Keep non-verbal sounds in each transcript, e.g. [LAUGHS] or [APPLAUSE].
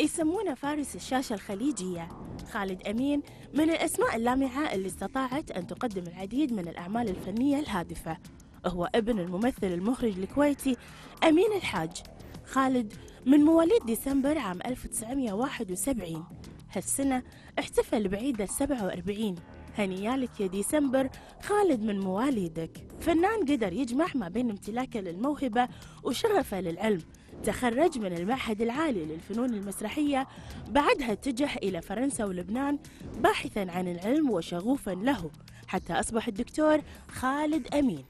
يسمونه فارس الشاشة الخليجية خالد أمين من الأسماء اللامعة اللي استطاعت أن تقدم العديد من الأعمال الفنية الهادفة هو ابن الممثل المخرج الكويتي أمين الحاج خالد من مواليد ديسمبر عام 1971 هالسنة احتفل بعيد 47 هنيالك يا ديسمبر خالد من مواليدك فنان قدر يجمع ما بين امتلاكه للموهبة وشغفه للعلم تخرج من المعهد العالي للفنون المسرحية بعدها اتجه إلى فرنسا ولبنان باحثا عن العلم وشغوفا له حتى أصبح الدكتور خالد أمين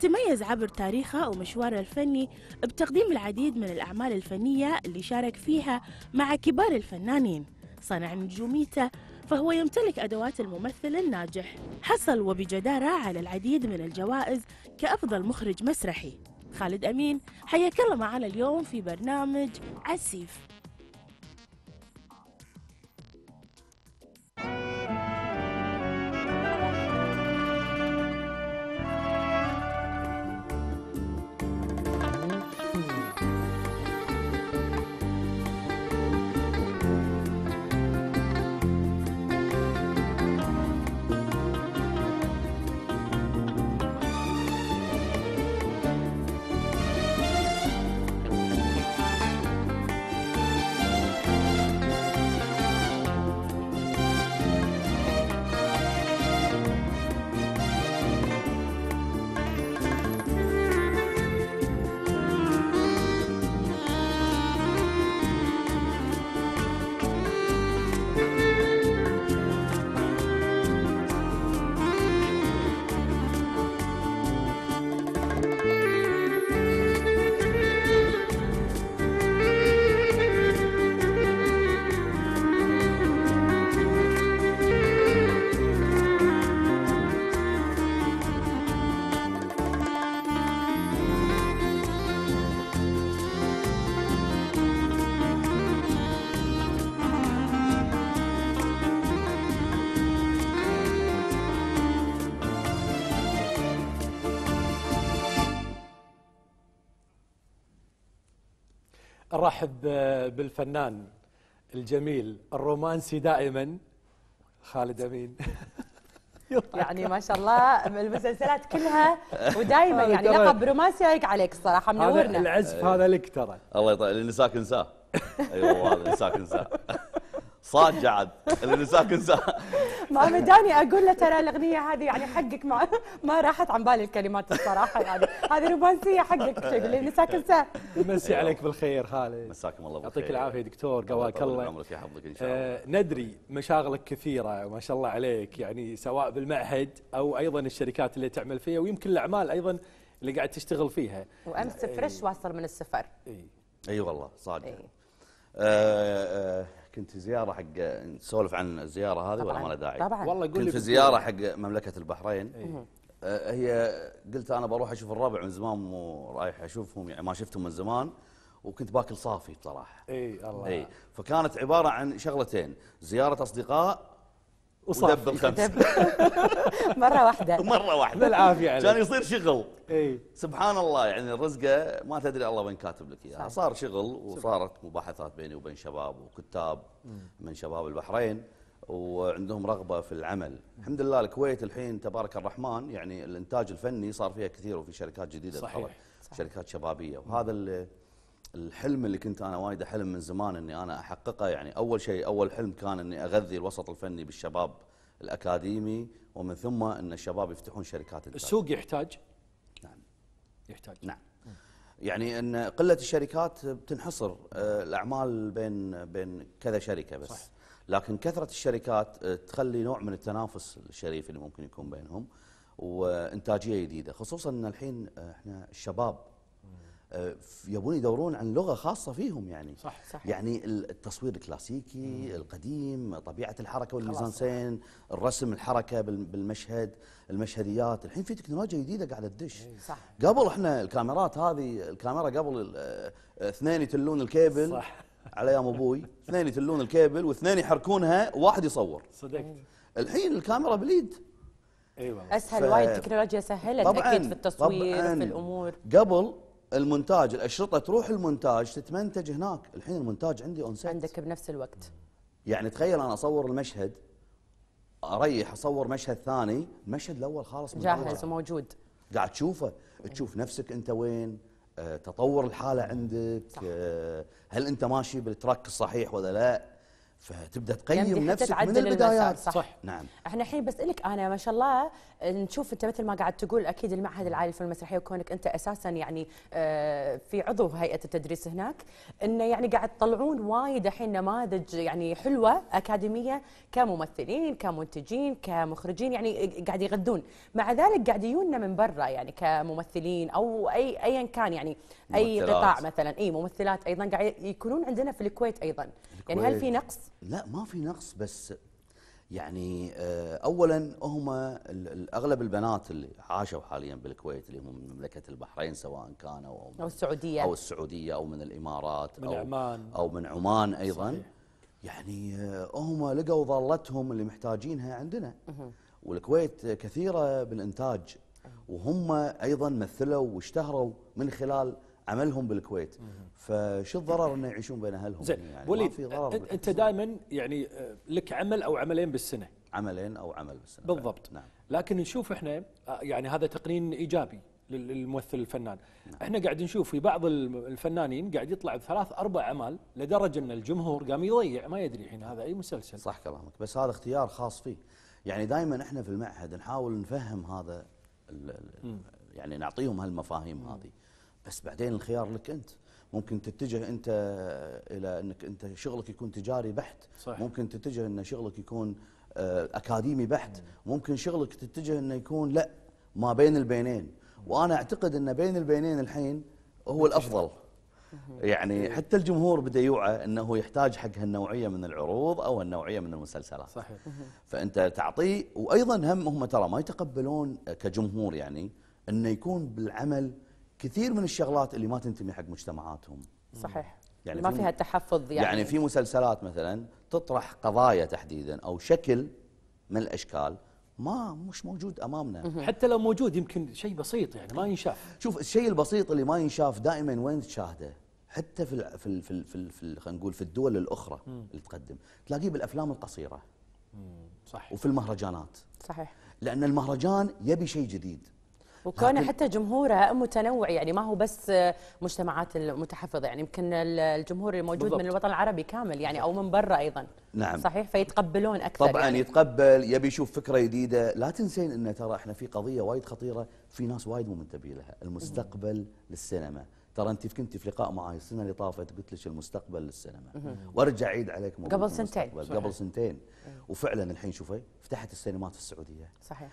تميز عبر تاريخه ومشواره الفني بتقديم العديد من الأعمال الفنية اللي شارك فيها مع كبار الفنانين صنع نجوميته فهو يمتلك أدوات الممثل الناجح حصل وبجدارة على العديد من الجوائز كأفضل مخرج مسرحي خالد أمين الله معنا اليوم في برنامج عسيف نرحب بالفنان الجميل الرومانسي دائما خالد امين [LAUGHS] يعني ما شاء الله المسلسلات كلها [LAUGHS] ودائما يعني لقب رومانسي هيك عليك الصراحه منورنا العزف هذا لك ترى الله يطول اللي نساك نساه ايوه والله نساك نساه [LAUGHS] صاد جعد اللي ساكن ساكن ما مداني اقول له ترى الاغنيه هذه يعني حقك ما ما راحت عن بالي الكلمات الصراحه يعني هذه رومانسيه حقك شكلي اللي ساكن ساكن مسي عليك بالخير خالد مساكم الله بالخير يعطيك العافيه دكتور قواك الله عمرك يحفظك ان شاء الله آه، ندري مشاغلك كثيره ما شاء الله عليك يعني سواء بالمعهد او ايضا الشركات اللي تعمل فيها ويمكن الاعمال ايضا اللي قاعد تشتغل فيها وامس آه، فريش واصل من السفر اي اي والله صادق آه آه كنت في زياره حق نسولف عن الزياره هذه ولا ما لها داعي؟ طبعا والله كنت في زياره حق مملكه البحرين إيه؟ أه، هي قلت انا بروح اشوف الربع من زمان مو رايح اشوفهم يعني ما شفتهم من زمان وكنت باكل صافي بصراحه اي الله اي فكانت عباره عن شغلتين زياره اصدقاء ودب الخمس [LAUGHS] مره واحده مره واحده بالعافيه عليك كان يصير شغل اي سبحان الله يعني الرزقه ما تدري الله وين كاتب لك اياها صار شغل وصارت مباحثات بيني وبين شباب وكتاب من شباب البحرين وعندهم رغبه في العمل الحمد لله الكويت الحين تبارك الرحمن يعني الانتاج الفني صار فيها كثير وفي شركات جديده صحيح, صحيح. شركات شبابيه وهذا اللي الحلم اللي كنت انا وايد احلم من زمان اني انا احققه يعني اول شيء اول حلم كان اني اغذي الوسط الفني بالشباب الاكاديمي ومن ثم ان الشباب يفتحون شركات انتاج السوق يحتاج نعم يحتاج نعم يعني ان قله الشركات بتنحصر آه، الاعمال بين بين كذا شركه بس صح. لكن كثره الشركات آه، تخلي نوع من التنافس الشريف اللي ممكن يكون بينهم وانتاجيه جديده خصوصا ان الحين آه، احنا الشباب آه، يبون يدورون عن لغه خاصه فيهم يعني صح صح يعني التصوير الكلاسيكي مم. القديم طبيعه الحركه والميزانسين الرسم الحركه بالمشهد المشهديات الحين في تكنولوجيا جديده قاعده تدش قبل احنا الكاميرات هذه الكاميرا قبل آه، اثنين يتلون الكيبل صح على ايام ابوي اثنين يتلون الكيبل واثنين يحركونها واحد يصور صدقت الحين الكاميرا باليد اي والله اسهل ف... وايد التكنولوجيا سهلت اكيد في التصوير وفي الامور قبل المونتاج الاشرطه تروح المونتاج تتمنتج هناك الحين المونتاج عندي اون سيت عندك بنفس الوقت يعني تخيل انا اصور المشهد اريح اصور مشهد ثاني المشهد الاول خالص جاهز وموجود قاعد تشوفه تشوف نفسك انت وين آه، تطور الحاله عندك صح. آه، هل انت ماشي بالتراك الصحيح ولا لا فتبدا يعني تقيم نفسك من البدايات صح. صح نعم احنا الحين بسالك انا ما شاء الله آه، نشوف انت مثل ما قاعد تقول اكيد المعهد العالي للفنون المسرحيه وكونك انت اساسا يعني آه، في عضو هيئه التدريس هناك انه يعني قاعد تطلعون وايد الحين نماذج يعني حلوه اكاديميه كممثلين كمنتجين كمخرجين يعني آه، قاعد يغذون مع ذلك قاعد يجونا من برا يعني كممثلين او اي ايا كان يعني اي ممثلات. قطاع مثلا اي ممثلات ايضا قاعد يكونون عندنا في الكويت ايضا يعني هل في نقص؟ لا ما في نقص بس يعني آه، اولا هم اغلب البنات اللي عاشوا حاليا بالكويت اللي هم من مملكه البحرين سواء كانوا او, أو السعوديه او السعوديه او من الامارات من او عمان او من عمان ايضا صحيح. يعني آه، هم لقوا ضالتهم اللي محتاجينها عندنا والكويت كثيره بالانتاج وهم ايضا مثلوا واشتهروا من خلال عملهم بالكويت فشو الضرر انه يعيشون بين اهلهم زين يعني وليد في ضرر انت دائما يعني آه، لك عمل او عملين بالسنه عملين او عمل بالسنه بالضبط نعم لكن نشوف احنا آه، يعني هذا تقنين ايجابي للممثل الفنان نعم. احنا قاعد نشوف في بعض الفنانين قاعد يطلع بثلاث اربع اعمال لدرجه ان الجمهور قام يضيع ما يدري الحين هذا اي مسلسل صح كلامك بس هذا اختيار خاص فيه يعني دائما احنا في المعهد نحاول نفهم هذا يعني نعطيهم هالمفاهيم هذه بس بعدين الخيار لك انت ممكن تتجه انت الى انك انت شغلك يكون تجاري بحت صح. ممكن تتجه ان شغلك يكون آه، اكاديمي بحت ممكن شغلك تتجه انه يكون لا ما بين البينين وانا اعتقد ان بين البينين الحين هو الافضل يعني حتى الجمهور بدا يوعى انه يحتاج حق هالنوعيه من العروض او هالنوعيه من المسلسلات صحيح فانت تعطيه وايضا هم هم ترى ما يتقبلون كجمهور يعني انه يكون بالعمل كثير من الشغلات اللي ما تنتمي حق مجتمعاتهم صحيح يعني ما فيها تحفظ يعني يعني في مسلسلات مثلا تطرح قضايا تحديدا او شكل من الاشكال ما مش موجود امامنا حتى لو موجود يمكن شيء بسيط يعني ما ينشاف شوف الشيء البسيط اللي ما ينشاف دائما وين تشاهده حتى في الـ في الـ في الـ في, في خلينا نقول في الدول الاخرى اللي تقدم تلاقيه بالافلام القصيره صح وفي المهرجانات صحيح لان المهرجان يبي شيء جديد وكان حتى جمهوره متنوع يعني ما هو بس مجتمعات المتحفظه يعني يمكن الجمهور الموجود بالضبط. من الوطن العربي كامل يعني او من برا ايضا نعم صحيح فيتقبلون اكثر طبعا يعني. يتقبل يبي يشوف فكره جديده لا تنسين ان ترى احنا في قضيه وايد خطيره في ناس وايد مو منتبهين لها المستقبل للسينما ترى انت كنت في لقاء معي السنه اللي طافت قلت لك المستقبل للسينما وارجع اعيد عليك موضوع قبل سنتين قبل سنتين وفعلا الحين شوفي فتحت السينمات في السعوديه صحيح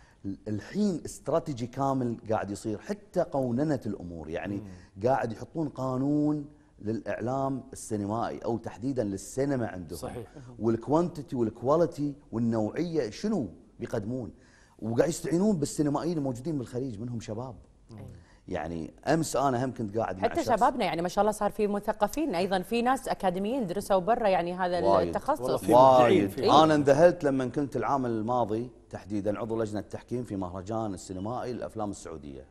الحين استراتيجي كامل قاعد يصير حتى قوننه الامور يعني مم. قاعد يحطون قانون للاعلام السينمائي او تحديدا للسينما عندهم صحيح والكوانتيتي والكواليتي والنوعيه شنو بيقدمون وقاعد يستعينون بالسينمائيين الموجودين بالخليج منهم شباب مم. يعني امس انا هم كنت قاعد حتى مع شبابنا يعني ما شاء الله صار في مثقفين ايضا في ناس اكاديميين درسوا برا يعني هذا وايد. التخصص وايد إيه؟ انا اندهلت لما كنت العام الماضي تحديدا عضو لجنه التحكيم في مهرجان السينمائي للافلام السعوديه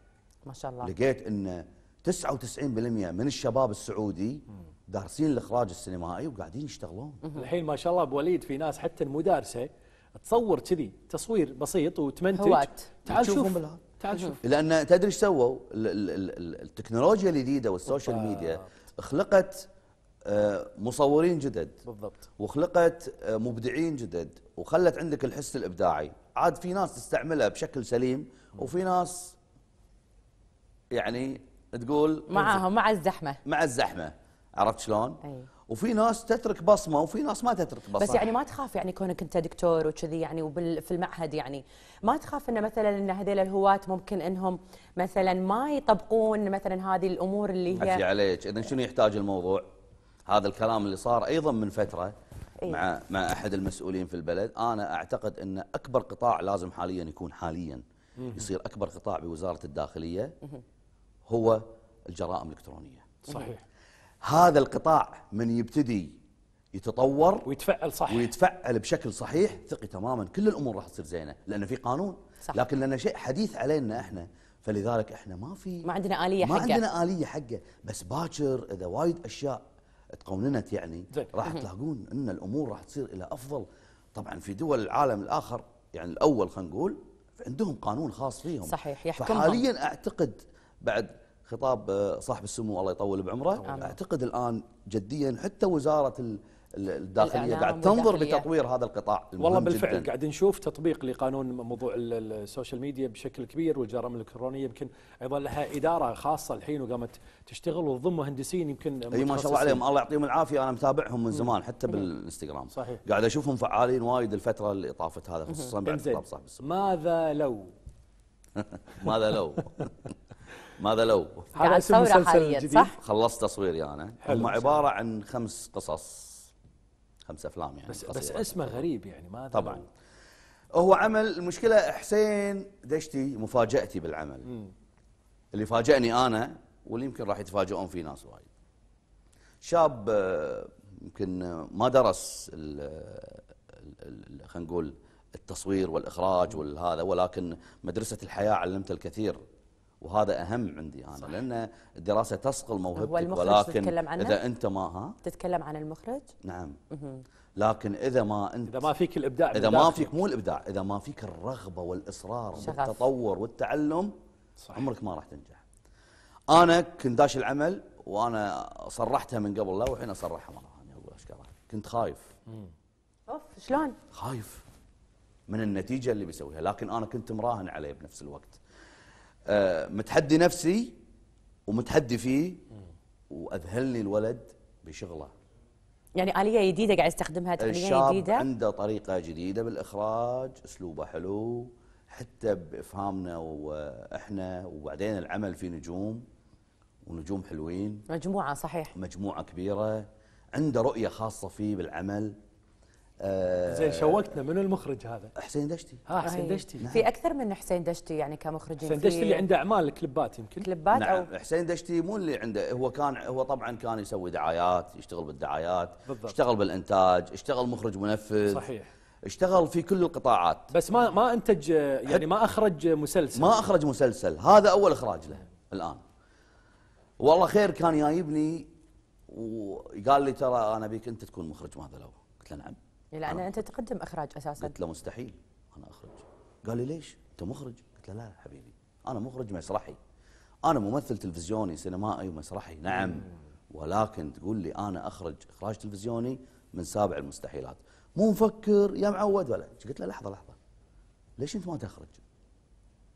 ما شاء الله لقيت ان 99% من الشباب السعودي دارسين الاخراج السينمائي وقاعدين يشتغلون الحين ما شاء الله ابو وليد في ناس حتى المدارسه تصور كذي تصوير بسيط وتمنتج هوات. تعال شوف تعال شوف لان تدري ايش سووا التكنولوجيا الجديده والسوشيال ميديا خلقت آه، مصورين جدد بالضبط وخلقت آه، مبدعين جدد وخلت عندك الحس الابداعي عاد في ناس تستعملها بشكل سليم وفي ناس يعني تقول معاهم مع الزحمه مع الزحمه عرفت شلون؟ أي. وفي ناس تترك بصمه وفي ناس ما تترك بصمه بس يعني ما تخاف يعني كونك انت دكتور وكذي يعني وفي المعهد يعني ما تخاف انه مثلا ان هذيل الهواة ممكن انهم مثلا ما يطبقون مثلا هذه الامور اللي هي عفي عليك اذا شنو يحتاج الموضوع؟ هذا الكلام اللي صار ايضا من فتره إيه؟ مع مع احد المسؤولين في البلد انا اعتقد ان اكبر قطاع لازم حاليا يكون حاليا يصير اكبر قطاع بوزاره الداخليه هو الجرائم الالكترونيه صحيح هذا القطاع من يبتدي يتطور ويتفعل صح ويتفعل بشكل صحيح ثقي تماما كل الامور راح تصير زينه لانه في قانون صح. لكن لانه شيء حديث علينا احنا فلذلك احنا ما في ما عندنا اليه حقه ما عندنا اليه حقه بس باكر اذا وايد اشياء تقوننت يعني راح تلاقون ان الامور راح تصير الى افضل طبعا في دول العالم الاخر يعني الاول خلينا نقول عندهم قانون خاص فيهم صحيح يحكمهم فحاليا اعتقد بعد خطاب آه، صاحب السمو الله يطول بعمره آمين. اعتقد الان جديا حتى وزاره الداخليه قاعد تنظر بتطوير هذا القطاع والله بالفعل جداً. قاعد نشوف تطبيق لقانون موضوع السوشيال ميديا بشكل كبير والجرائم الالكترونيه يمكن ايضا لها اداره خاصه الحين وقامت تشتغل وتضم مهندسين يمكن اي ما شاء الله عليهم الله يعطيهم العافيه انا متابعهم من زمان حتى بالانستغرام صحيح قاعد اشوفهم فعالين وايد الفتره اللي طافت هذا خصوصا بعد خطاب صاحب السمو ماذا لو [LAUGHS] ماذا لو [LAUGHS] ماذا لو هذا اسم مسلسل جديد صح؟ خلصت تصوير يعني أنا هم عبارة عن خمس قصص خمس أفلام يعني بس, بس اسمه غريب يعني ماذا طبعا لو. هو عمل المشكلة حسين دشتي مفاجأتي بالعمل مم. اللي فاجأني أنا واللي يمكن راح يتفاجئون فيه ناس وايد شاب آه، يمكن ما درس خلينا نقول التصوير والإخراج والهذا ولكن مدرسة الحياة علمته الكثير وهذا اهم عندي انا صح. لان الدراسه تصقل موهبتك ولكن تتكلم عنه؟ اذا انت ما ها تتكلم عن المخرج نعم لكن اذا ما انت اذا ما فيك الابداع اذا ما فيك مو الابداع اذا ما فيك الرغبه والاصرار شغف. والتطور والتعلم صح. عمرك ما راح تنجح انا كنت داش العمل وانا صرحتها من قبل لا والحين اصرحها مره ثانيه اقول اشكرك كنت خايف اوف شلون خايف من النتيجه اللي بيسويها لكن انا كنت مراهن عليه بنفس الوقت آه، متحدي نفسي ومتحدي فيه واذهلني الولد بشغله يعني آلية جديدة قاعد يستخدمها تقنية جديدة عنده طريقة جديدة بالإخراج أسلوبه حلو حتى بإفهامنا وإحنا وبعدين العمل في نجوم ونجوم حلوين مجموعة صحيح مجموعة كبيرة عنده رؤية خاصة فيه بالعمل آه زين شوقتنا من المخرج هذا؟ حسين دشتي ها آه، حسين دشتي نعم. في اكثر من حسين دشتي يعني كمخرجين حسين دشتي اللي عنده اعمال كليبات يمكن كليبات نعم أو حسين دشتي مو اللي عنده هو كان هو طبعا كان يسوي دعايات يشتغل بالدعايات بالضبط. اشتغل بالانتاج اشتغل مخرج منفذ صحيح اشتغل في كل القطاعات بس ما ما انتج يعني ما اخرج مسلسل ما اخرج مسلسل هذا اول اخراج له الان والله خير كان جايبني وقال لي ترى انا بيك انت تكون مخرج مهذا لو قلت له نعم إيه، لان انت تقدم اخراج اساسا قلت له مستحيل انا اخرج قال لي ليش انت مخرج قلت له لا حبيبي انا مخرج مسرحي انا ممثل تلفزيوني سينمائي ومسرحي نعم مم. ولكن تقول لي انا اخرج اخراج تلفزيوني من سابع المستحيلات مو مفكر يا معود ولا قلت له لحظه لحظه ليش انت ما تخرج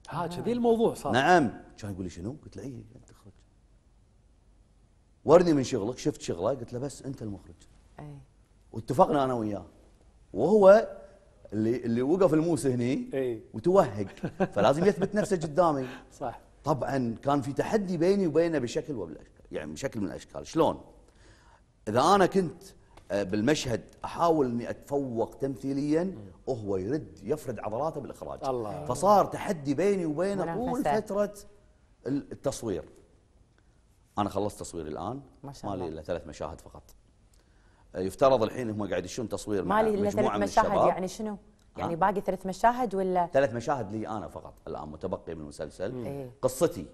ها آه. كذي الموضوع صار نعم كان يقول لي شنو قلت له اي إيه، انت تخرج ورني من شغلك شفت شغله قلت له بس انت المخرج اي واتفقنا انا وياه وهو اللي اللي وقف الموس هني وتوهق فلازم يثبت نفسه قدامي [LAUGHS] صح طبعا كان في تحدي بيني وبينه بشكل وبالاشكال يعني بشكل من الاشكال شلون اذا انا كنت آه، بالمشهد احاول اني اتفوق تمثيليا وهو يرد يفرد عضلاته بالاخراج الله فصار تحدي بيني وبينه طول فتره التصوير انا خلصت تصويري الان ما شاء الله مالي الا ثلاث مشاهد فقط يفترض الحين هم قاعد يشون تصوير مع مجموعه ثلاث مشاهد يعني شنو؟ يعني باقي ثلاث مشاهد ولا ثلاث مشاهد لي انا فقط الان متبقي من المسلسل إيه؟ قصتي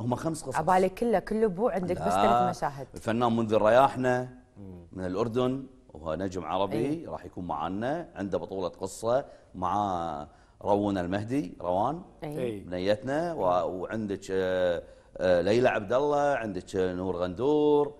هم خمس قصص عبالي كله كله بو عندك بس ثلاث مشاهد الفنان منذر رياحنا من الاردن وهو نجم عربي إيه؟ راح يكون معنا عنده بطوله قصه مع روان المهدي روان إيه؟, إيه. بنيتنا وعندك آه، آه، ليلى عبد الله عندك آه، نور غندور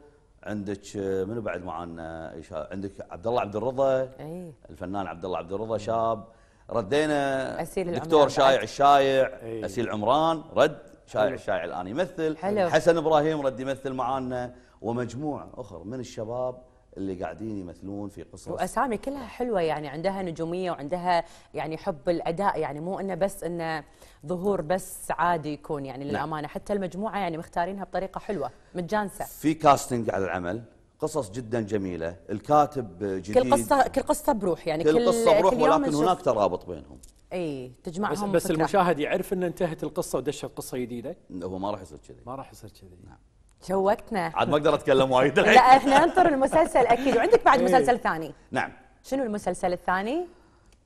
عندك آه، منو بعد معانا عندك عبد الله عبد الرضا أي. الفنان عبد الله عبد الرضا شاب ردينا أسيل دكتور شايع الشايع أي. اسيل عمران رد شايع الشايع الان يمثل حلو. حسن ابراهيم رد يمثل معانا ومجموعه اخرى من الشباب اللي قاعدين يمثلون في قصص واسامي كلها حلوه يعني عندها نجوميه وعندها يعني حب الاداء يعني مو انه بس انه ظهور بس عادي يكون يعني نعم. للامانه نعم. حتى المجموعه يعني مختارينها بطريقه حلوه متجانسه في كاستنج على العمل قصص جدا جميله الكاتب جديد كل قصه كل قصه بروح يعني كل, كل قصه بروح كل ولكن هناك ترابط بينهم اي تجمعهم بس, بس المشاهد يعرف ان انتهت القصه ودشت قصه جديده هو ما راح يصير كذي ما راح يصير كذي نعم شوقتنا عاد ما اقدر اتكلم وايد لا احنا ننطر المسلسل اكيد وعندك بعد إيه. مسلسل ثاني نعم شنو المسلسل الثاني؟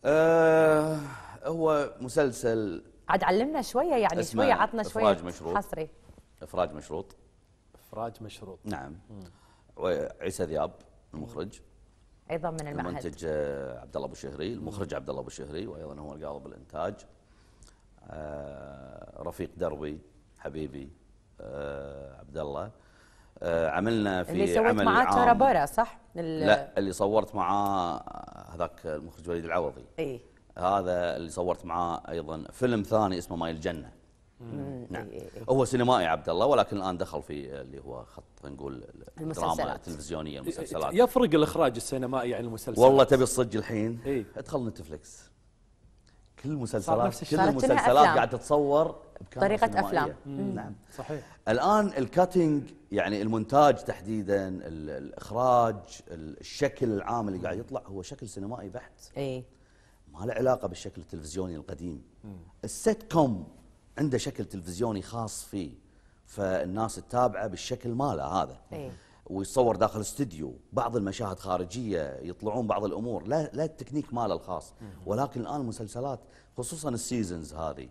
أه هو مسلسل عاد علمنا شويه يعني شويه عطنا شويه افراج مشروط حصري افراج مشروط افراج مشروط نعم عيسى ذياب المخرج ايضا من المعهد المنتج آه، عبد الله ابو شهري المخرج عبد الله ابو شهري وايضا هو القاضي بالانتاج آه، رفيق دربي حبيبي آه، عبد الله آه، عملنا في اللي سويت عمل معاه بارا صح؟ لا اللي صورت معاه هذاك المخرج وليد العوضي اي هذا اللي صورت معاه ايضا فيلم ثاني اسمه ماي الجنه نعم إيه إيه. هو سينمائي عبد الله ولكن الان دخل في اللي هو خط نقول الدراما التلفزيونيه المسلسلات يفرق الاخراج السينمائي عن المسلسلات والله تبي الصج الحين إيه؟ ادخل نتفلكس كل المسلسلات كل المسلسلات قاعد تتصور بطريقة أفلام نعم. نعم صحيح الآن الكاتنج يعني المونتاج تحديدا الإخراج الشكل العام اللي قاعد يطلع هو شكل سينمائي بحت اي ما له علاقة بالشكل التلفزيوني القديم السيت كوم عنده شكل تلفزيوني خاص فيه فالناس تتابعه بالشكل ماله هذا أي. ويصور داخل استديو بعض المشاهد خارجيه يطلعون بعض الامور لا لا التكنيك ماله الخاص ولكن الان المسلسلات خصوصا السيزونز هذه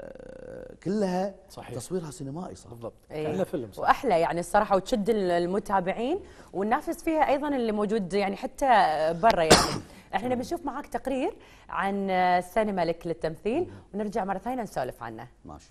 آه، كلها صحيح. تصويرها سينمائي صح بالضبط كانه فيلم صح. واحلى يعني الصراحه وتشد المتابعين والنافس فيها ايضا اللي موجود يعني حتى برا يعني [COUGHS] احنا بنشوف معاك تقرير عن آه، سينما لك للتمثيل ونرجع مره ثانيه نسولف عنه ماشي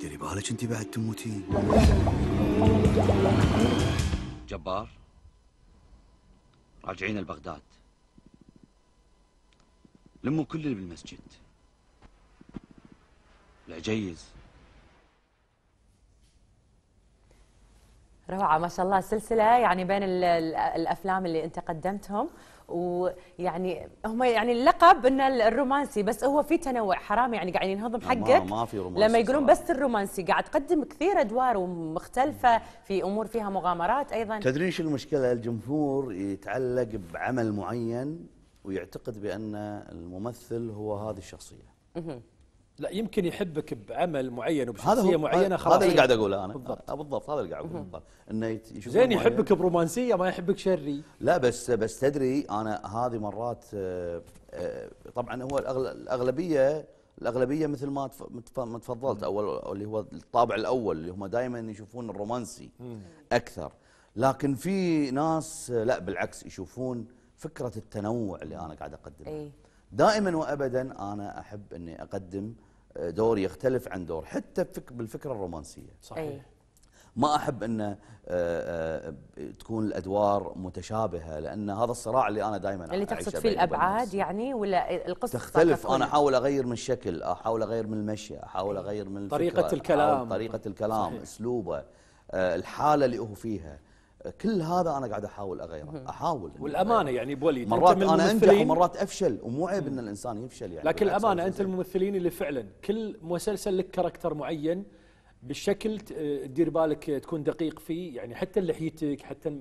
ديري بالك انت بعد تموتين جبار راجعين لبغداد لموا كل اللي بالمسجد العجيز روعة ما شاء الله سلسلة يعني بين الأفلام اللي أنت قدمتهم ويعني هم يعني اللقب انه الرومانسي بس هو في تنوع حرام يعني قاعد ينهضم حقك ما في رومانسي لما يقولون بس الرومانسي قاعد تقدم كثير ادوار ومختلفه في امور فيها مغامرات ايضا تدرين شو المشكله الجمهور يتعلق بعمل معين ويعتقد بان الممثل هو هذه الشخصيه لا يمكن يحبك بعمل معين وبشخصيه معينه خلاص هذا اللي قاعد اقوله انا بالضبط آه، بالضبط هذا اللي قاعد اقوله بالضبط انه زين يحبك برومانسيه ما يحبك شري لا بس بس تدري انا هذه مرات آه، آه، طبعا هو الاغلبيه الاغلبيه مثل ما ما تفضلت اول اللي هو الطابع الاول اللي هم دائما يشوفون الرومانسي اكثر لكن في ناس لا بالعكس يشوفون فكره التنوع اللي انا قاعد اقدمها إيه. دائما وابدا انا احب اني اقدم دور يختلف عن دور حتى بالفكره الرومانسيه صحيح إيه. ما احب ان آه، آه، تكون الادوار متشابهه لان هذا الصراع اللي انا دائما اللي تقصد فيه الابعاد يعني ولا القصه تختلف انا احاول اغير من الشكل احاول اغير من المشي احاول إيه. اغير من طريقه الكلام طريقه الكلام اسلوبه آه، الحاله اللي هو فيها كل هذا انا قاعد احاول اغيره احاول والامانه يعني بوليد مرات انت انا انجح ومرات افشل ومو عيب ان الانسان يفشل يعني لكن الامانه انت الممثلين اللي فعلا كل مسلسل لك كاركتر معين بالشكل تدير بالك تكون دقيق فيه يعني حتى لحيتك حتى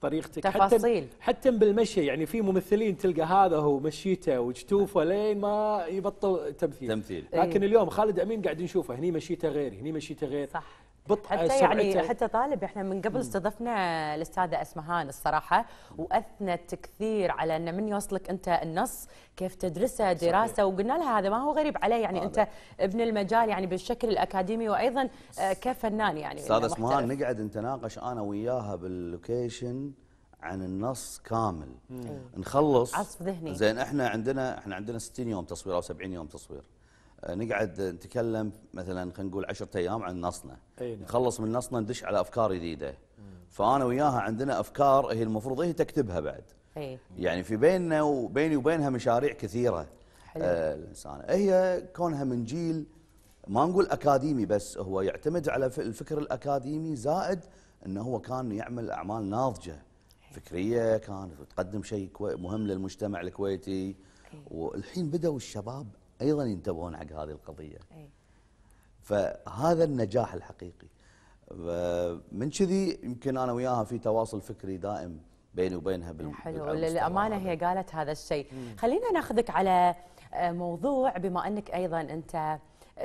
طريقتك تفاصيل حتى حتى بالمشي يعني في ممثلين تلقى هذا هو مشيته وجتوفه لين ما يبطل تمثيل تمثيل إيه. لكن اليوم خالد امين قاعد نشوفه هني مشيته غير هني مشيته غير صح حتى يعني حتى طالب احنا من قبل استضفنا الاستاذه اسمهان الصراحه واثنت كثير على انه من يوصلك انت النص كيف تدرسه دراسه صحيح. وقلنا لها هذا ما هو غريب عليه يعني آه انت ابن المجال يعني بالشكل الاكاديمي وايضا آه، كفنان يعني استاذه اسمهان نقعد نتناقش انا وياها باللوكيشن عن النص كامل مم. نخلص عصف ذهني زين احنا عندنا احنا عندنا 60 يوم تصوير او 70 يوم تصوير نقعد نتكلم مثلا خلينا نقول 10 ايام عن نصنا نعم. نخلص من نصنا ندش على افكار جديده فانا وياها عندنا افكار هي المفروض هي تكتبها بعد أي. يعني في بيننا وبيني وبينها مشاريع كثيره حلو. آه هي كونها من جيل ما نقول اكاديمي بس هو يعتمد على الفكر الاكاديمي زائد انه هو كان يعمل اعمال ناضجه فكريه كان تقدم شيء مهم للمجتمع الكويتي والحين بداوا الشباب أيضا ينتبهون حق هذه القضية أي. فهذا النجاح الحقيقي من كذي يمكن أنا وياها في تواصل فكري دائم بيني وبينها بال... حلو للأمانة هي قالت هذا الشيء خلينا ناخذك على آه، موضوع بما أنك أيضا أنت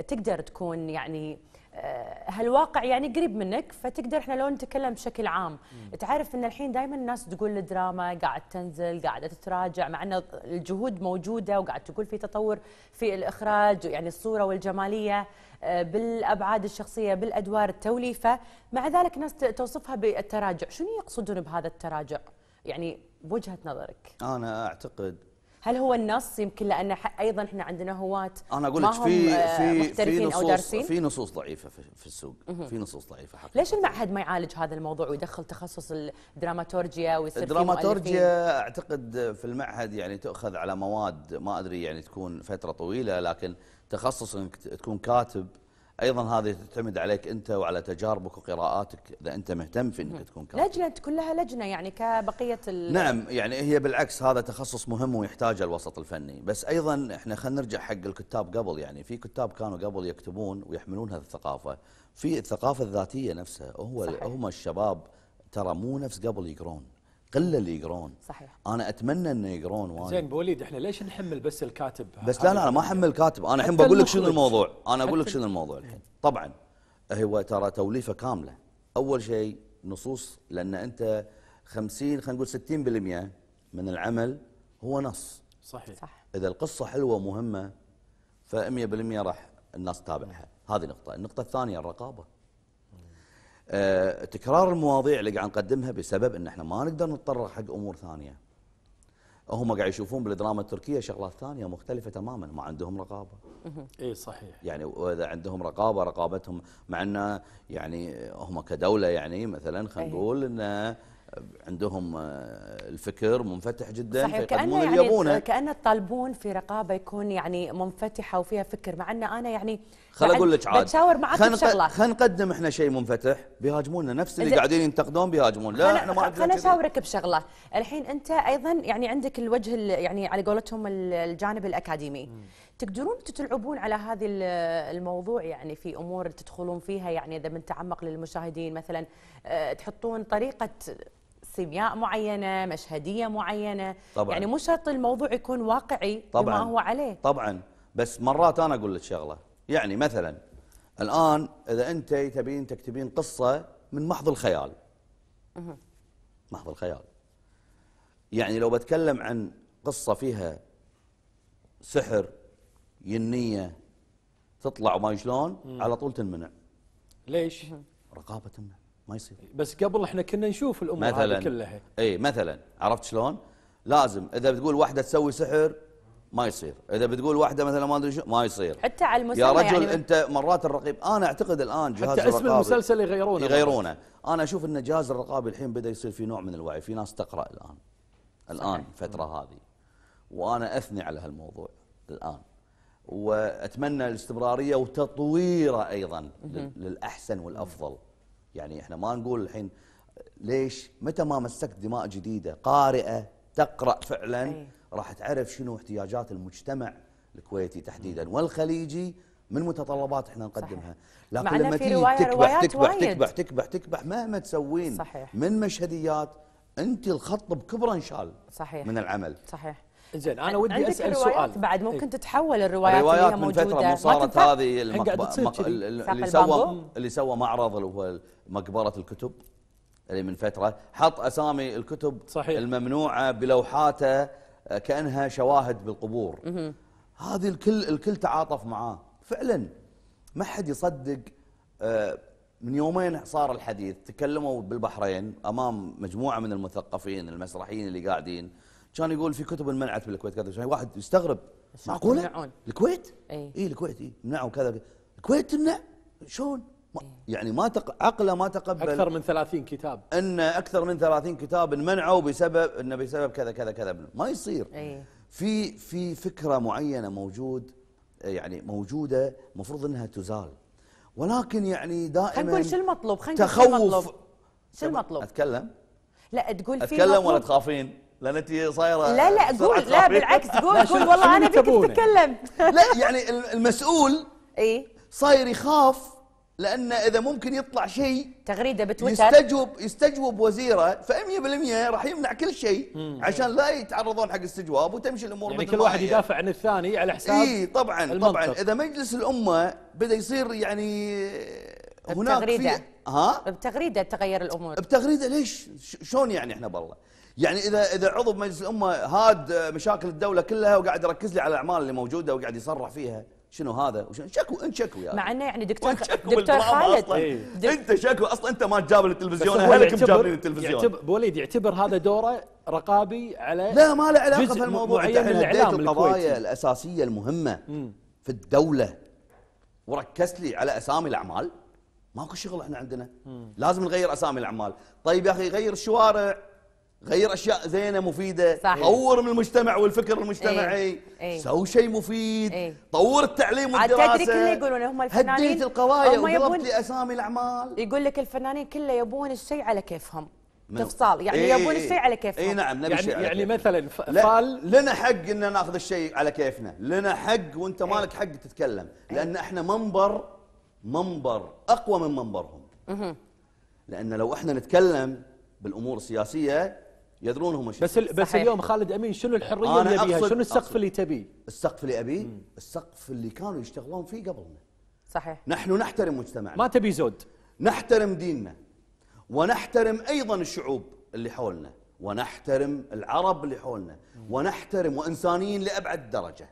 تقدر تكون يعني آه، هالواقع يعني قريب منك فتقدر احنا لو نتكلم بشكل عام م. تعرف ان الحين دائما الناس تقول الدراما قاعد تنزل قاعده تتراجع مع ان الجهود موجوده وقاعد تقول في تطور في الاخراج يعني الصوره والجماليه آه، بالابعاد الشخصيه بالادوار التوليفه مع ذلك الناس توصفها بالتراجع شنو يقصدون بهذا التراجع يعني بوجهه نظرك انا اعتقد هل هو النص يمكن لان ايضا احنا عندنا هواة انا اقول لك آه، في في في نصوص في نصوص ضعيفه في السوق في نصوص ضعيفه حقيقة. ليش المعهد ما يعالج هذا الموضوع ويدخل تخصص الدراماتورجيا ويصير الدراماتورجيا اعتقد في المعهد يعني تؤخذ على مواد ما ادري يعني تكون فتره طويله لكن تخصص انك تكون كاتب ايضا هذه تعتمد عليك انت وعلى تجاربك وقراءاتك اذا انت مهتم في انك تكون كاتب لجنه كلها لجنه يعني كبقيه ال... نعم يعني هي بالعكس هذا تخصص مهم ويحتاجه الوسط الفني بس ايضا احنا خلينا نرجع حق الكتاب قبل يعني في كتاب كانوا قبل يكتبون ويحملون هذه الثقافه في الثقافه الذاتيه نفسها هو هم الشباب ترى مو نفس قبل يقرون قله اللي يقرون صحيح انا اتمنى انه يقرون وانا زين بوليد احنا ليش نحمل بس الكاتب بس لا لا انا ما احمل كاتب انا الحين بقول لك شنو الموضوع انا اقول لك شنو الموضوع الحين طبعا هو ترى توليفه كامله اول شيء نصوص لان انت 50 خلينا نقول 60% من العمل هو نص صحيح صح اذا القصه حلوه ومهمه ف 100% راح الناس تتابعها هذه نقطه النقطه الثانيه الرقابه آه، تكرار المواضيع اللي قاعد نقدمها بسبب ان احنا ما نقدر نتطرق حق امور ثانيه هم قاعد يشوفون بالدراما التركيه شغلات ثانيه مختلفه تماما ما عندهم رقابه اي صحيح يعني واذا عندهم رقابه رقابتهم مع انه يعني هم كدوله يعني مثلا خلينا نقول انه عندهم آه، الفكر منفتح جدا صحيح كأنه يعني كأن الطالبون في رقابة يكون يعني منفتحة وفيها فكر مع أن أنا يعني خل أقول لك عاد بتشاور معك خلينا شغلة خلينا نقدم احنا شيء منفتح بيهاجمونا نفس اللي قاعدين ينتقدون بيهاجمون لا احنا ما خلينا اشاورك بشغلة الحين أنت أيضا يعني عندك الوجه يعني على قولتهم الجانب الأكاديمي م. تقدرون تلعبون على هذه الموضوع يعني في امور تدخلون فيها يعني اذا بنتعمق للمشاهدين مثلا آه، تحطون طريقه سيمياء معينه مشهديه معينه طبعا يعني مو شرط الموضوع يكون واقعي طبعا بما هو عليه طبعا بس مرات انا اقول لك شغله يعني مثلا الان اذا انت تبين تكتبين قصه من محض الخيال محض الخيال يعني لو بتكلم عن قصه فيها سحر ينيه تطلع وما شلون على طول تنمنع ليش رقابه تمنع ما يصير بس قبل احنا كنا نشوف الامور مثلا هذه كلها اي مثلا عرفت شلون؟ لازم اذا بتقول واحده تسوي سحر ما يصير اذا بتقول واحده مثلا ما ادري شو ما يصير حتى على المسلسل يا يعني رجل يعني انت مرات الرقيب انا اعتقد الان جهاز حتى اسم المسلسل يغيرونه يغيرونه انا اشوف ان جهاز الرقابي الحين بدا يصير في نوع من الوعي في ناس تقرا الان الان صحيح. فتره هذه وانا اثني على هالموضوع الان واتمنى الاستمراريه وتطويره ايضا للاحسن والافضل يعني احنا ما نقول الحين ليش متى ما مسكت دماء جديده قارئه تقرا فعلا راح تعرف شنو احتياجات المجتمع الكويتي تحديدا والخليجي من متطلبات احنا نقدمها لكن لما تيجي تكبح تكبح, تكبح تكبح تكبح تكبح مهما تسوين صحيح. من مشهديات انت الخط بكبره انشال صحيح من العمل صحيح زين انا ودي اسال سؤال بعد ممكن إيه. تتحول الروايات, الروايات اللي هي موجوده من فتره صارت هذه إيه، المقبره اللي سوى اللي سوى معرض اللي هو مقبره الكتب اللي من فتره حط اسامي الكتب صحيح. الممنوعه بلوحاته آه، كانها شواهد بالقبور هذه الكل الكل تعاطف معاه فعلا ما حد يصدق آه، من يومين صار الحديث تكلموا بالبحرين امام مجموعه من المثقفين المسرحيين اللي قاعدين كان يقول في كتب منعت بالكويت كذا واحد يستغرب معقوله الكويت اي اي الكويت اي منعوا كذا الكويت تمنع شلون يعني ما تق... عقله ما تقبل اكثر من 30 كتاب ان اكثر من 30 كتاب انمنعوا بسبب انه بسبب كذا كذا كذا ما يصير أي. في في فكره معينه موجود يعني موجوده المفروض انها تزال ولكن يعني دائما خلينا نقول شو المطلوب خلينا نقول شو تخوف شو المطلوب اتكلم لا تقول في اتكلم ولا تخافين لان انت صايره لا لا قول لا بالعكس قول قول والله انا بيك تتكلم لا يعني المسؤول اي صاير يخاف لان اذا ممكن يطلع شيء تغريده بتويتر يستجوب يستجوب وزيره ف 100% راح يمنع كل شيء عشان لا يتعرضون حق استجواب وتمشي الامور يعني كل واحد يدافع عن الثاني على حساب اي طبعا المنطق. طبعا اذا مجلس الامه بدا يصير يعني هناك بتغريده ها بتغريده تغير الامور بتغريده ليش شلون يعني احنا بالله يعني اذا اذا عضو بمجلس الامه هاد مشاكل الدوله كلها وقاعد يركز لي على الاعمال اللي موجوده وقاعد يصرح فيها شنو هذا وشنو شكو انت شكو يا مع انه يعني دكتور دكتور خالد أصلاً. إيه؟, إيه. انت شكو اصلا انت ما تجابل التلفزيون اهلك مجابلين التلفزيون يعتبر وليد يعتبر هذا دوره رقابي على لا ما له علاقه في الموضوع معين من الاعلام القضايا الاساسيه المهمه في الدوله وركزت لي على اسامي الاعمال ماكو شغل احنا عندنا لازم نغير اسامي الاعمال طيب يا اخي غير الشوارع غير اشياء زينه مفيده صحيح. طور من المجتمع والفكر المجتمعي ايه. ايه. سوي شيء مفيد ايه. طور التعليم والدراسه تدري كله يقولون هم الفنانين هديت القوايا وضربت لي اسامي الاعمال يقول لك الفنانين كله يبون الشيء على كيفهم تفصال يعني إيه يبون الشيء على كيفهم اي نعم نبي يعني, يعني, يعني مثلا فال لنا حق ان ناخذ الشيء على كيفنا لنا حق وانت إيه. مالك حق تتكلم إيه. لان احنا منبر منبر اقوى من منبرهم لان لو احنا نتكلم بالامور السياسيه يدرون هم بس صحيح. بس اليوم خالد امين شنو الحريه اللي يبيها؟ شنو السقف اللي تبيه؟ السقف اللي ابيه السقف اللي كانوا يشتغلون فيه قبلنا صحيح نحن نحترم مجتمعنا ما تبي زود نحترم ديننا ونحترم ايضا الشعوب اللي حولنا ونحترم العرب اللي حولنا ونحترم وانسانيين لابعد درجه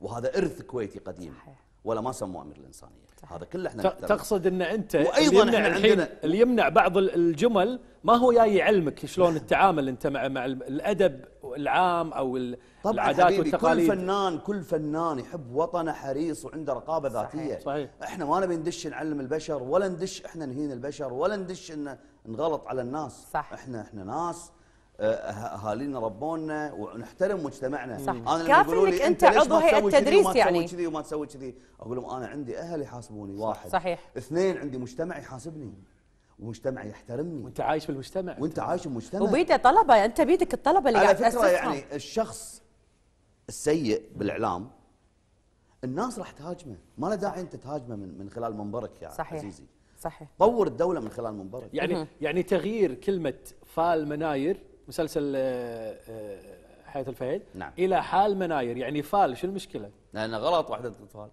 وهذا ارث كويتي قديم صحيح. ولا ما سموه امير الانسانيه هذا كله احنا تقصد ان انت وايضا اللي يمنع, عندنا اللي يمنع بعض الجمل ما هو جاي يعلمك شلون [LAUGHS] التعامل انت مع مع الادب العام او العادات والتقاليد كل فنان كل فنان يحب وطنه حريص وعنده رقابه ذاتيه صحيح. صحيح. احنا ما نبي ندش نعلم البشر ولا ندش احنا نهين البشر ولا ندش ان نغلط على الناس صح. احنا احنا ناس اهالينا آه، ربونا ونحترم مجتمعنا صح. انا كافي انك انت, انت عضو هيئه التدريس يعني تسوي كذي وما تسوي كذي اقول لهم انا عندي اهل يحاسبوني واحد صحيح اثنين عندي مجتمع يحاسبني ومجتمع يحترمني وانت عايش بالمجتمع وانت عايش بالمجتمع وبيده طلبه انت بيدك الطلبه اللي قاعد على فكره يعني الشخص السيء بالاعلام الناس راح تهاجمه ما له داعي انت تهاجمه من من خلال منبرك يا صحيح. عزيزي صحيح طور الدوله من خلال منبرك يعني يعني تغيير كلمه فال مناير مسلسل آه، آه، حياة الفهيد نعم. إلى حال مناير يعني فال شو المشكلة؟ لأن غلط وحدة الأطفال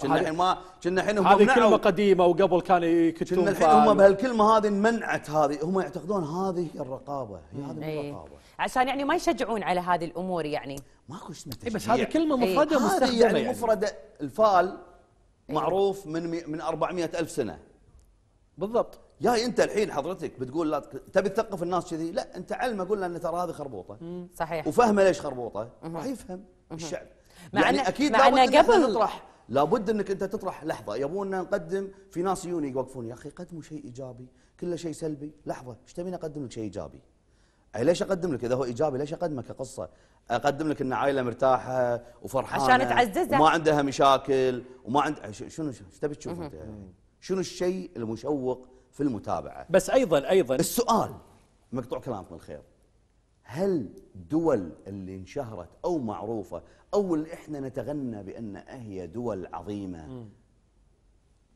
كنا الحين ما كنا الحين هم هذه كلمه قديمه وقبل كانوا يكتبون كنا الحين هم بهالكلمه هذه منعت هذه هم يعتقدون هذه الرقابه هي هذه إيه. الرقابه عشان يعني ما يشجعون على هذه الامور يعني ماكو اسمه اي بس هذه كلمه إيه. مفرده مستخدمه يعني, يعني مفرده الفال إيه. معروف من من 400 الف سنه بالضبط جاي انت الحين حضرتك بتقول لا تبي تثقف الناس كذي لا انت علمه قول له ان ترى هذه خربوطه صحيح وفهمه ليش خربوطه راح يفهم الشعب يعني أنا اكيد معنا لابد قبل نطرح لابد انك انت تطرح لحظه يبونا نقدم في ناس يوني يوقفون يا اخي قدموا شيء ايجابي كله شيء سلبي لحظه ايش تبين اقدم لك شيء ايجابي اي ليش اقدم لك اذا هو ايجابي ليش اقدمه كقصه اقدم لك ان عائله مرتاحه وفرحانه عشان تعززها وما عندها مشاكل وما عند شنو شنو تبي تشوف انت شنو الشيء المشوق في المتابعة بس أيضا أيضا السؤال مقطوع كلامكم الخير هل دول اللي انشهرت أو معروفة أو اللي إحنا نتغنى بأن هي دول عظيمة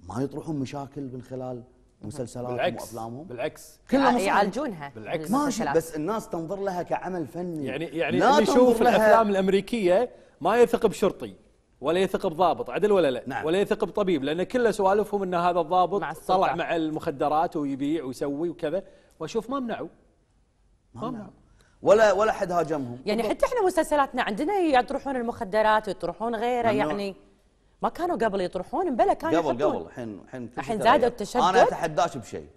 ما يطرحون مشاكل من خلال مسلسلاتهم بالعكس وافلامهم بالعكس كلهم يعالجونها بالعكس ماشي بس الناس تنظر لها كعمل فني يعني يعني اللي يشوف الافلام الامريكيه ما يثق بشرطي ولا يثق بضابط عدل ولا لا نعم. ولا يثق بطبيب لان كل سوالفهم ان هذا الضابط مع طلع مع المخدرات ويبيع ويسوي وكذا واشوف ما منعوا ما منعوا ولا ولا حد هاجمهم يعني حتى احنا مسلسلاتنا عندنا يطرحون المخدرات ويطرحون غيره يعني ما كانوا قبل يطرحون بلا كانوا قبل يحطون. قبل الحين الحين الحين زادوا التشدد انا اتحداك بشيء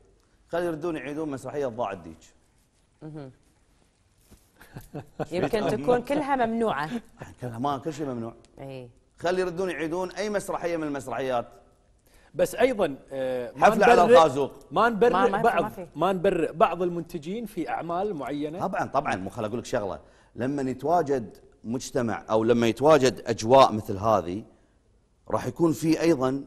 خلي يردون يعيدون مسرحيه ضاع الديج يمكن [LAUGHS] تكون كلها ممنوعه [LAUGHS] كلها ما كل شيء ممنوع اي خلي يردون يعيدون اي مسرحيه من المسرحيات بس ايضا آه، حفله على الغازوق ما نبرئ ما بعض ما, ما نبرئ بعض المنتجين في اعمال معينه طبعا طبعا مو خل اقول لك شغله لما يتواجد مجتمع او لما يتواجد اجواء مثل هذه راح يكون في ايضا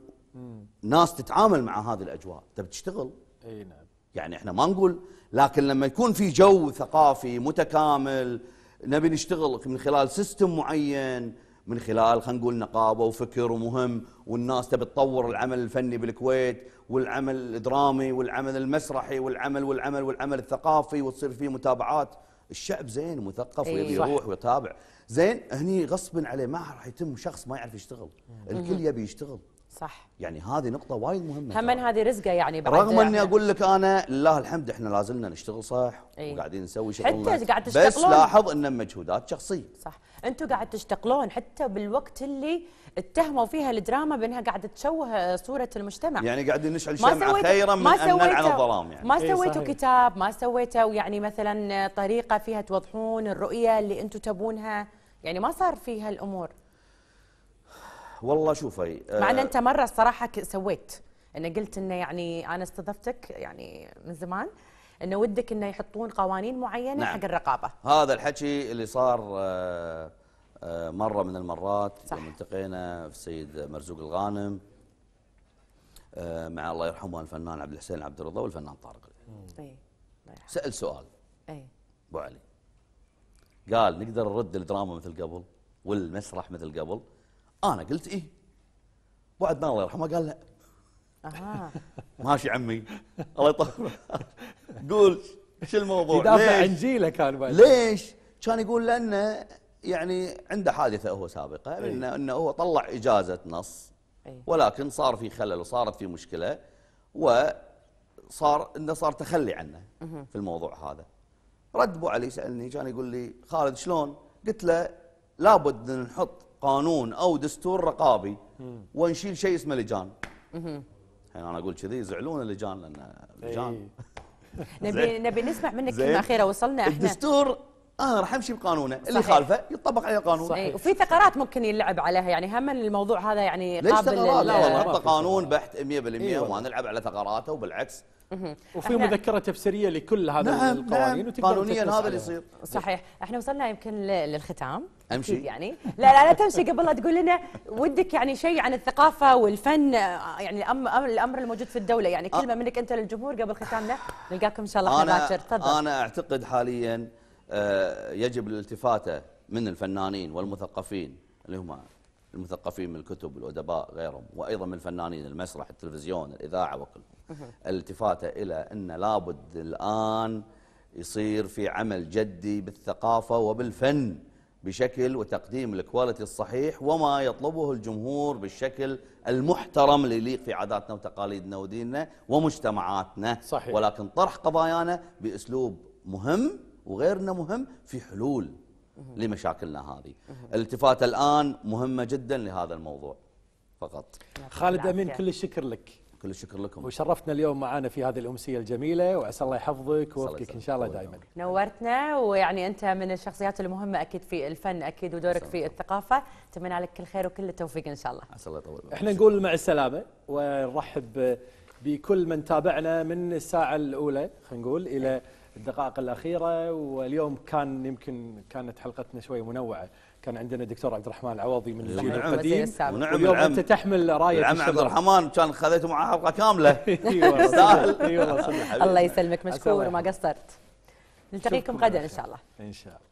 ناس تتعامل مع هذه الاجواء تبي تشتغل اي نعم يعني احنا ما نقول لكن لما يكون في جو ثقافي متكامل نبي نشتغل من خلال سيستم معين من خلال خلينا نقول نقابه وفكر ومهم والناس تبي تطور العمل الفني بالكويت والعمل الدرامي والعمل المسرحي والعمل والعمل والعمل الثقافي وتصير فيه متابعات الشعب زين مثقف إيه، ويبي يروح ويتابع زين هني غصب عليه ما راح يتم شخص ما يعرف يشتغل الكل يبي يشتغل صح يعني هذه نقطة وايد مهمة هم هذه رزقة يعني بعد رغم اني اقول لك انا لله الحمد احنا لازلنا نشتغل صح ايه؟ وقاعدين نسوي شغل حتى قاعد تشتغلون بس لاحظ ان مجهودات شخصية صح انتم قاعد تشتغلون حتى بالوقت اللي اتهموا فيها الدراما بانها قاعده تشوه صوره المجتمع يعني قاعدين نشعل شمعه خيرا من ان نلعن الظلام يعني ما إيه، سويتوا إيه كتاب ما سويتوا يعني مثلا طريقه فيها توضحون الرؤيه اللي انتم تبونها يعني ما صار فيها الامور والله شوفي مع ان آه، انت مره الصراحه سويت ان قلت انه يعني انا استضفتك يعني من زمان انه ودك انه يحطون قوانين معينه نعم. حق الرقابه هذا الحكي اللي صار آه، آه، مره من المرات صح. لما التقينا في السيد مرزوق الغانم مع الله يرحمه الفنان عبد الحسين عبد الرضا والفنان طارق اي سال سؤال اي ابو علي قال نقدر نرد الدراما مثل قبل والمسرح مثل قبل انا قلت ايه وعدنا الله يرحمه قال لا اها [LAUGHS] ماشي عمي الله يطول قول شو الموضوع يدافع عن جيله كان بعد ليش كان يقول لانه يعني عنده حادثه هو سابقه أيه. انه انه هو طلع اجازه نص أيه. ولكن صار في خلل وصارت في مشكله وصار انه صار تخلي عنه في الموضوع هذا رد ابو علي سالني كان يقول لي خالد شلون؟ قلت له لابد نحط قانون او دستور رقابي ونشيل شيء اسمه لجان الحين انا اقول كذي يزعلون اللجان لان لجان إيه. [LAUGHS] نبي نبي نسمع منك كلمه اخيره وصلنا احنا الدستور انا راح امشي بقانونه اللي خالفه يطبق عليه القانون صحيح. وفي ثغرات ممكن يلعب عليها يعني هم الموضوع هذا يعني قابل ثغرات؟ لا والله قانون بحت 100% إيه وما نلعب على ثغراته وبالعكس وفي مذكره تفسيريه لكل هذا نعم, نعم، القوانين نعم قانونيا هذا اللي يصير صحيح احنا وصلنا يمكن للختام امشي يعني لا لا لا تمشي قبل لا تقول لنا ودك يعني شيء عن الثقافه والفن يعني الامر الموجود في الدوله يعني آه. كلمه منك انت للجمهور قبل ختامنا نلقاكم ان شاء الله باكر تفضل انا اعتقد حاليا آه، يجب الالتفاته من الفنانين والمثقفين اللي هم المثقفين من الكتب والأدباء غيرهم وأيضا من الفنانين المسرح التلفزيون الإذاعة وكل التفاته إلى أن لابد الآن يصير في عمل جدي بالثقافة وبالفن بشكل وتقديم الكواليتي الصحيح وما يطلبه الجمهور بالشكل المحترم اللي يليق في عاداتنا وتقاليدنا وديننا ومجتمعاتنا صحيح. ولكن طرح قضايانا بأسلوب مهم وغيرنا مهم في حلول لمشاكلنا هذه الالتفات الآن مهمة جدا لهذا الموضوع فقط خالد أمين كل الشكر لك كل الشكر لكم وشرفتنا اليوم معانا في هذه الامسيه الجميله وعسى الله يحفظك ويوفقك ان شاء الله دائما نورتنا ويعني انت من الشخصيات المهمه اكيد في الفن اكيد ودورك في الثقافه اتمنى لك كل خير وكل التوفيق ان شاء الله عسى الله يطول احنا نقول مع السلامه ونرحب بكل من تابعنا من الساعه الاولى خلينا نقول الى الدقائق الاخيره واليوم كان يمكن كانت حلقتنا شوي منوعه كان عندنا الدكتور عبد الرحمن العوضي من الجيل نعم. القديم ونعم اليوم انت تحمل رايه العم عبد الرحمن كان خذيته معاه حلقه كامله [LAUGHS] أيوة، [LAUGHS] أيوة، الله يسلمك مشكور وما قصرت نلتقيكم غدا ان شاء الله ان شاء الله